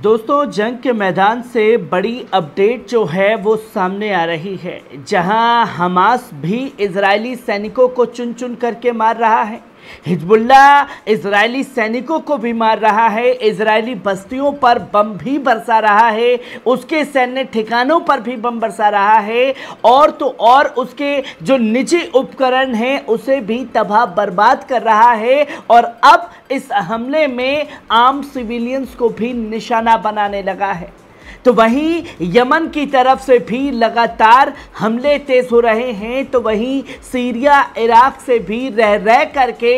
दोस्तों जंग के मैदान से बड़ी अपडेट जो है वो सामने आ रही है जहां हमास भी इजरायली सैनिकों को चुन चुन करके मार रहा है हिजबुल्ला इजरायली सैनिकों को भी मार रहा है इजरायली बस्तियों पर बम भी बरसा रहा है उसके सैन्य ठिकानों पर भी बम बरसा रहा है और तो और उसके जो निजी उपकरण हैं उसे भी तबाह बर्बाद कर रहा है और अब इस हमले में आम सिविलियंस को भी निशाना बनाने लगा है तो वहीं यमन की तरफ से भी लगातार हमले तेज हो रहे हैं तो वहीं सीरिया इराक से भी रह रह करके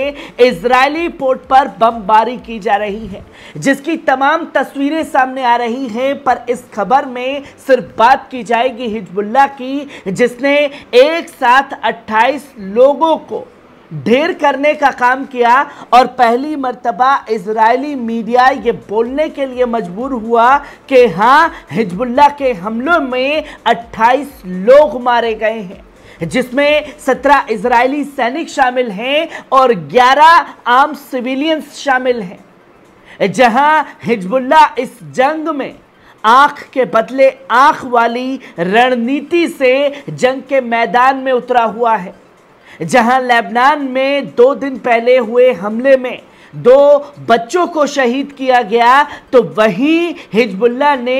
इजरायली पोर्ट पर बमबारी की जा रही है जिसकी तमाम तस्वीरें सामने आ रही हैं पर इस खबर में सिर्फ बात की जाएगी हिजबुल्ला की जिसने एक साथ 28 लोगों को ढेर करने का काम किया और पहली मरतबा इसराइली मीडिया ये बोलने के लिए मजबूर हुआ कि हाँ हिजबुल्ला के हमलों में 28 लोग मारे गए हैं जिसमें 17 इसराइली सैनिक शामिल हैं और 11 आम सिविलियंस शामिल हैं जहां हिजबुल्ला इस जंग में आंख के बदले आंख वाली रणनीति से जंग के मैदान में उतरा हुआ है जहां लेबनान में दो दिन पहले हुए हमले में दो बच्चों को शहीद किया गया तो वहीं हिजबुल्ला ने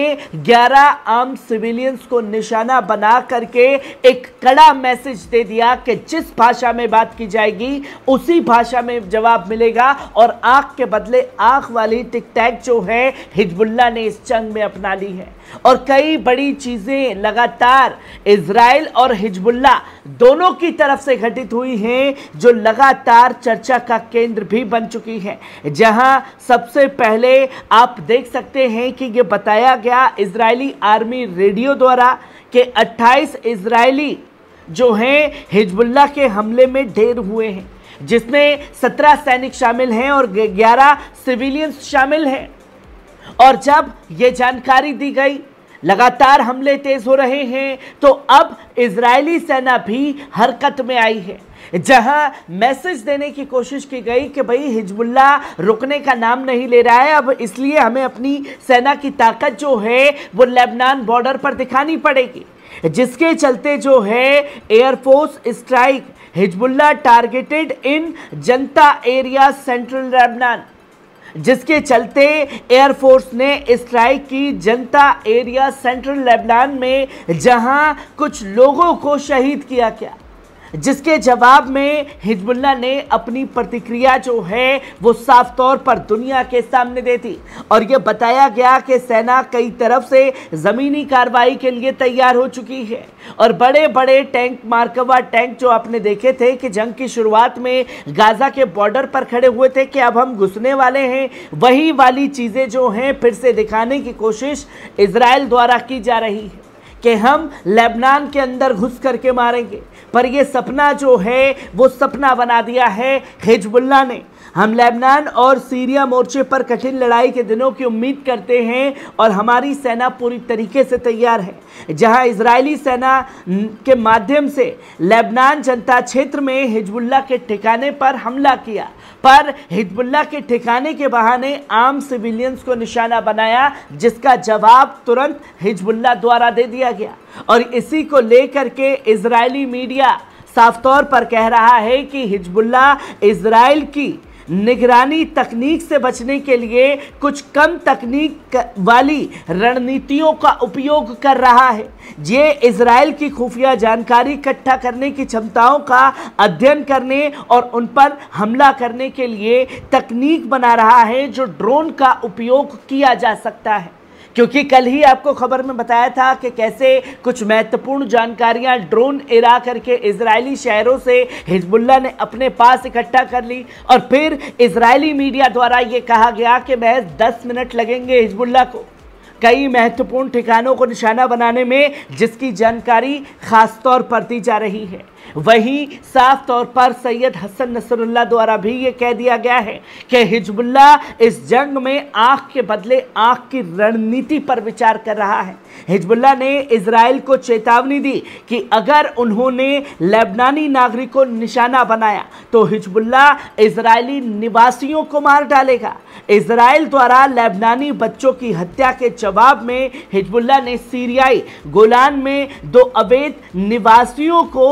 11 आम सिविलियंस को निशाना बना करके एक कड़ा मैसेज दे दिया कि जिस भाषा में बात की जाएगी उसी भाषा में जवाब मिलेगा और आंख के बदले आंख वाली टिक जो है हिजबुल्ला ने इस जंग में अपना ली है और कई बड़ी चीज़ें लगातार इसराइल और हिजबुल्ला दोनों की तरफ से घटित हुई हैं जो लगातार चर्चा का केंद्र भी बन चुकी है है जहां सबसे पहले आप देख सकते हैं कि ये बताया गया इजरायली आर्मी रेडियो द्वारा कि 28 इजरायली जो हैं हिजबुल्ला के हमले में ढेर हुए हैं जिसमें 17 सैनिक शामिल हैं और 11 सिविलियंस शामिल हैं और जब ये जानकारी दी गई लगातार हमले तेज हो रहे हैं तो अब इजरायली सेना भी हरकत में आई है जहां मैसेज देने की कोशिश की गई कि भाई हिजबुल्ला रुकने का नाम नहीं ले रहा है अब इसलिए हमें अपनी सेना की ताकत जो है वो लेबनान बॉर्डर पर दिखानी पड़ेगी जिसके चलते जो है एयरफोर्स स्ट्राइक हिजबुल्ला टारगेटेड इन जनता एरिया सेंट्रल लेबनान जिसके चलते एयरफोर्स ने स्ट्राइक की जनता एरिया सेंट्रल लेबनान में जहां कुछ लोगों को शहीद किया गया जिसके जवाब में हिजबुल्ला ने अपनी प्रतिक्रिया जो है वो साफ तौर पर दुनिया के सामने दे दी और ये बताया गया कि सेना कई तरफ से ज़मीनी कार्रवाई के लिए तैयार हो चुकी है और बड़े बड़े टैंक मार्कवा टैंक जो आपने देखे थे कि जंग की शुरुआत में गाज़ा के बॉर्डर पर खड़े हुए थे कि अब हम घुसने वाले हैं वही वाली चीज़ें जो हैं फिर से दिखाने की कोशिश इसराइल द्वारा की जा रही है कि हम लेबनान के अंदर घुस करके मारेंगे पर यह सपना जो है वो सपना बना दिया है हिजबुल्ला ने हम लेबनान और सीरिया मोर्चे पर कठिन लड़ाई के दिनों की उम्मीद करते हैं और हमारी सेना पूरी तरीके से तैयार है जहां इजरायली सेना के माध्यम से लेबनान जनता क्षेत्र में हिजबुल्ला के ठिकाने पर हमला किया पर हिजबुल्ला के ठिकाने के बहाने आम सिविलियंस को निशाना बनाया जिसका जवाब तुरंत हिजबुल्ला द्वारा दे दिया गया और इसी को लेकर के इजरायली मीडिया साफ तौर पर कह रहा है कि हिजबुल्ला इसराइल की निगरानी तकनीक से बचने के लिए कुछ कम तकनीक वाली रणनीतियों का उपयोग कर रहा है ये इसराइल की खुफिया जानकारी इकट्ठा करने की क्षमताओं का अध्ययन करने और उन पर हमला करने के लिए तकनीक बना रहा है जो ड्रोन का उपयोग किया जा सकता है क्योंकि कल ही आपको खबर में बताया था कि कैसे कुछ महत्वपूर्ण जानकारियां ड्रोन इरा करके इसराइली शहरों से हिजबुल्ला ने अपने पास इकट्ठा कर ली और फिर इसराइली मीडिया द्वारा ये कहा गया कि महज दस मिनट लगेंगे हिजबुल्ला को कई महत्वपूर्ण ठिकानों को निशाना बनाने में जिसकी जानकारी खासतौर पर दी जा रही है वहीं साफ तौर पर सैयद हसन नसरुल्ला द्वारा भी ये कह दिया गया है कि हिजबुल्ला इस जंग में आँख के बदले आँख की रणनीति पर विचार कर रहा है हिजबुल्ला ने इसराइल को चेतावनी दी कि अगर उन्होंने लेबनानी नागरिक को निशाना बनाया तो हिजबुल्ला इसराइली निवासियों को मार डालेगा इसराइल द्वारा लेबनानी बच्चों की हत्या के जवाब में हिजबुल्ला ने सीरियाई गोलान में दो अवैध निवासियों को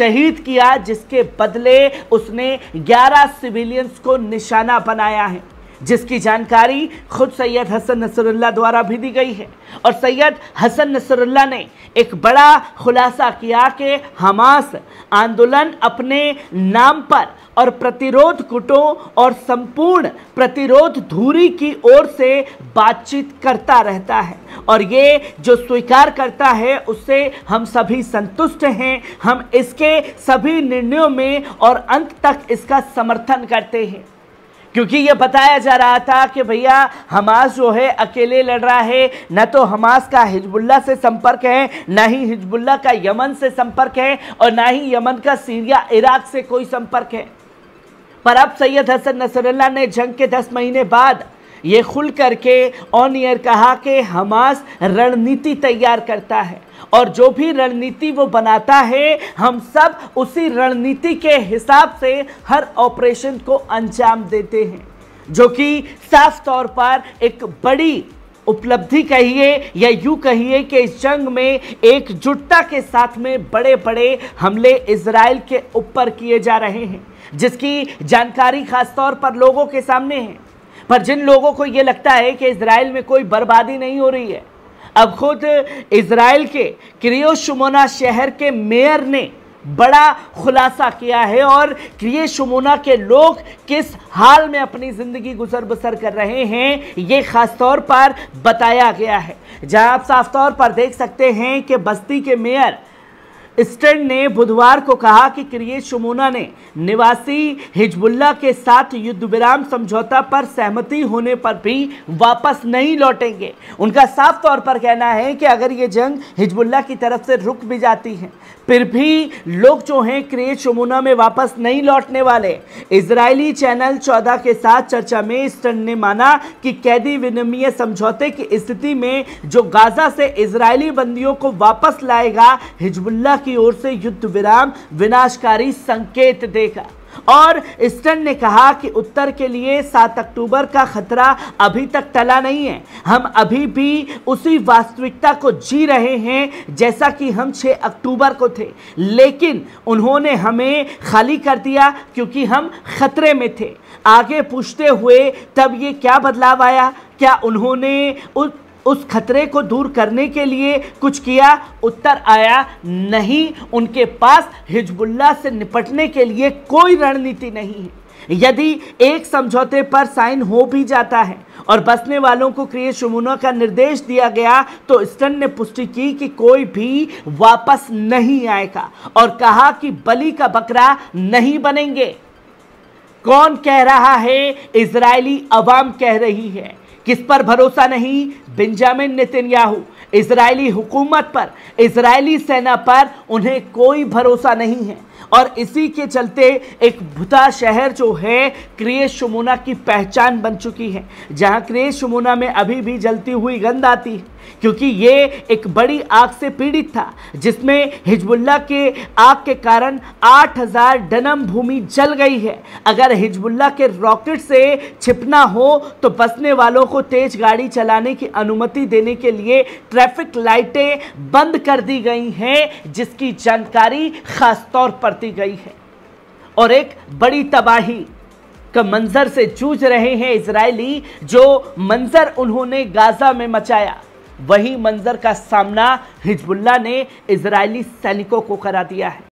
शहीद किया जिसके बदले उसने 11 सिविलियंस को निशाना बनाया है जिसकी जानकारी खुद सैयद हसन नसरुल्ला द्वारा भी दी गई है और सैयद हसन नसरुल्ला ने एक बड़ा खुलासा किया कि हमास आंदोलन अपने नाम पर और प्रतिरोध कुटों और संपूर्ण प्रतिरोध धूरी की ओर से बातचीत करता रहता है और ये जो स्वीकार करता है उससे हम सभी संतुष्ट हैं हम इसके सभी निर्णयों में और अंत तक इसका समर्थन करते हैं क्योंकि ये बताया जा रहा था कि भैया हमास जो है अकेले लड़ रहा है न तो हमास का हिजबुल्ला से संपर्क है ना ही हिजबुल्ला का यमन से संपर्क है और ना ही यमन का सीरिया इराक से कोई संपर्क है पर अब सैयद हसन नसरुल्ला ने जंग के दस महीने बाद ये खुल करके ऑन ईयर कहा कि हमास रणनीति तैयार करता है और जो भी रणनीति वो बनाता है हम सब उसी रणनीति के हिसाब से हर ऑपरेशन को अंजाम देते हैं जो कि साफ तौर पर एक बड़ी उपलब्धि कहिए या यूँ कहिए कि इस जंग में एकजुटता के साथ में बड़े बड़े हमले इसराइल के ऊपर किए जा रहे हैं जिसकी जानकारी खासतौर पर लोगों के सामने है पर जिन लोगों को ये लगता है कि इसराइल में कोई बर्बादी नहीं हो रही है अब खुद इसराइल के क्रियो शुमोना शहर के मेयर ने बड़ा खुलासा किया है और क्रिय शुमोना के लोग किस हाल में अपनी ज़िंदगी गुजर बसर कर रहे हैं ये ख़ास तौर पर बताया गया है जहां आप साफ तौर पर देख सकते हैं कि बस्ती के मेयर स्टर्न ने बुधवार को कहा कि क्रिय शुमोना ने निवासी हिजबुल्ला के साथ युद्ध विराम समझौता पर सहमति होने पर भी वापस नहीं लौटेंगे उनका साफ तौर पर कहना है कि अगर ये जंग हिजबुल्ला की तरफ से रुक भी जाती है फिर भी लोग जो हैं क्रेज चमुना में वापस नहीं लौटने वाले इसराइली चैनल चौदह के साथ चर्चा में स्टन ने माना कि कैदी विनिमय समझौते की स्थिति में जो गाजा से इसराइली बंदियों को वापस लाएगा हिजबुल्ला की ओर से युद्ध विराम विनाशकारी संकेत देगा और स्टन ने कहा कि उत्तर के लिए सात अक्टूबर का खतरा अभी तक टला नहीं है हम अभी भी उसी वास्तविकता को जी रहे हैं जैसा कि हम 6 अक्टूबर को थे लेकिन उन्होंने हमें खाली कर दिया क्योंकि हम खतरे में थे आगे पूछते हुए तब ये क्या बदलाव आया क्या उन्होंने उस उस खतरे को दूर करने के लिए कुछ किया उत्तर आया नहीं उनके पास हिजबुल्ला से निपटने के लिए कोई रणनीति नहीं है यदि एक समझौते पर साइन हो भी जाता है और बसने वालों को क्रिय शुमुना का निर्देश दिया गया तो स्टन ने पुष्टि की कि कोई भी वापस नहीं आएगा और कहा कि बलि का बकरा नहीं बनेंगे कौन कह रहा है इसराइली अवाम कह रही है किस पर भरोसा नहीं बेंजामिन नितिनयाहू इसराइली हुकूमत पर इसराइली सेना पर उन्हें कोई भरोसा नहीं है और इसी के चलते एक भुता शहर जो है क्रेश शमोना की पहचान बन चुकी है जहां क्रेश शमोना में अभी भी जलती हुई गंध आती है क्योंकि ये एक बड़ी आग से पीड़ित था जिसमें हिजबुल्ला के आग के कारण 8000 डनम भूमि जल गई है अगर हिजबुल्ला के रॉकेट से छिपना हो तो बसने वालों को तेज गाड़ी चलाने की अनुमति देने के लिए ट्रैफिक लाइटें बंद कर दी गई हैं जिसकी जानकारी खासतौर पर पड़ती गई है और एक बड़ी तबाही का मंजर से जूझ रहे हैं इसराइली जो मंजर उन्होंने गाजा में मचाया वही मंजर का सामना हिजबुल्ला ने इसराइली सैनिकों को करा दिया है